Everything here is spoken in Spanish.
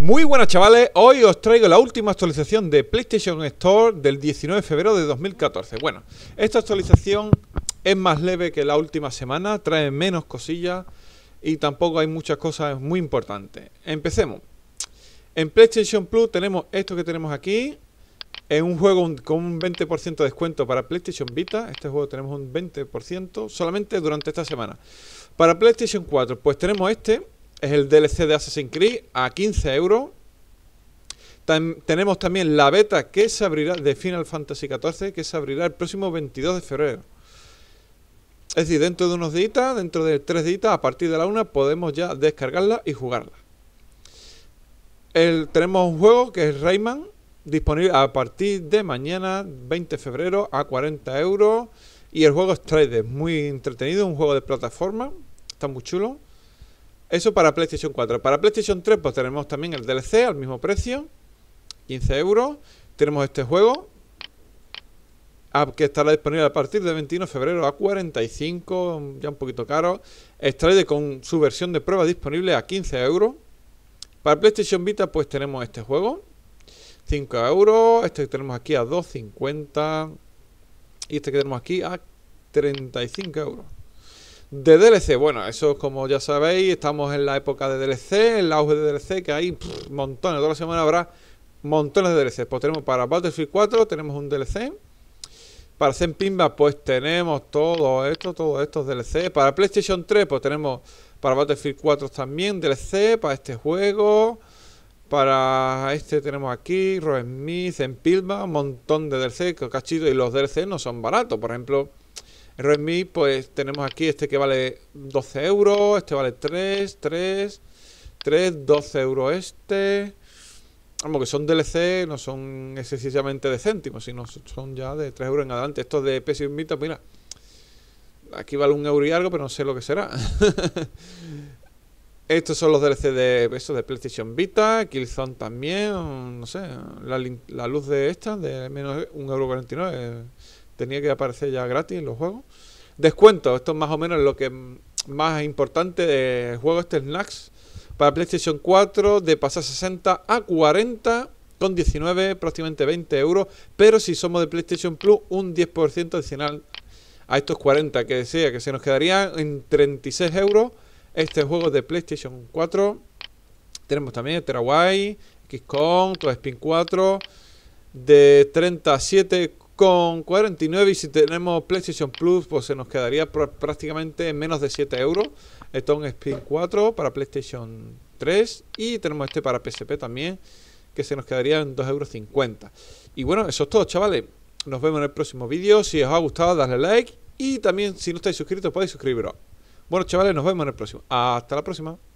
Muy buenas chavales, hoy os traigo la última actualización de PlayStation Store del 19 de febrero de 2014. Bueno, esta actualización es más leve que la última semana, trae menos cosillas y tampoco hay muchas cosas muy importantes. Empecemos. En PlayStation Plus tenemos esto que tenemos aquí, es un juego con un 20% de descuento para PlayStation Vita. Este juego tenemos un 20% solamente durante esta semana. Para PlayStation 4, pues tenemos este, es el DLC de Assassin's Creed a 15 euros. tenemos también la beta que se abrirá de Final Fantasy XIV, que se abrirá el próximo 22 de febrero. Es decir, dentro de unos días, dentro de tres días, a partir de la una, podemos ya descargarla y jugarla. El, tenemos un juego que es Rayman, disponible a partir de mañana, 20 de febrero, a 40 euros. Y el juego es 3 muy entretenido, un juego de plataforma, está muy chulo. Eso para PlayStation 4. Para PlayStation 3 pues tenemos también el DLC al mismo precio. 15 euros. Tenemos este juego. Que estará disponible a partir del 21 de febrero a 45, ya un poquito caro. Extraide con su versión de prueba disponible a 15 euros. Para PlayStation Vita, pues tenemos este juego: 5 euros. Este que tenemos aquí a 2,50. Y este que tenemos aquí a 35 euros. De DLC, bueno, eso como ya sabéis, estamos en la época de DLC, en el auge de DLC, que hay montones, toda la semana habrá montones de DLC. Pues tenemos para Battlefield 4, tenemos un DLC. Para Zen Pimba, pues tenemos todo esto, todos estos DLC. Para PlayStation 3, pues tenemos para Battlefield 4 también DLC, para este juego. Para este tenemos aquí, Smith, Zen Pimba, un montón de DLC, que cachito, y los DLC no son baratos. Por ejemplo, Redmi, pues tenemos aquí este que vale 12 euros, este vale 3, 3, 3, 12 euros este. como que son DLC, no son excesivamente de céntimos, sino son ya de 3 euros en adelante. Estos de PS Vita, mira, aquí vale un euro y algo, pero no sé lo que será. Estos son los DLC de eso, de PlayStation Vita, Killzone también, no sé, la, luz de esta, de menos 1,49€, tenía que aparecer ya gratis en los juegos. Descuento, esto es más o menos lo que más importante de juego este Snacks para PlayStation 4 de pasar 60 a 40 con 19, prácticamente 20 euros. Pero si somos de PlayStation Plus, un 10% adicional a estos 40 que decía que se nos quedaría en 36 euros este juego de PlayStation 4. Tenemos también Terawai, XCOM, Spin 4 de 37 con 49 y si tenemos PlayStation Plus, pues se nos quedaría prácticamente menos de 7 euros. Esto es un Spin 4 para PlayStation 3 y tenemos este para PSP también, que se nos quedaría en 2,50 euros. Y bueno, eso es todo, chavales. Nos vemos en el próximo vídeo. Si os ha gustado, dadle like. Y también, si no estáis suscritos, podéis suscribiros. Bueno, chavales, nos vemos en el próximo. Hasta la próxima.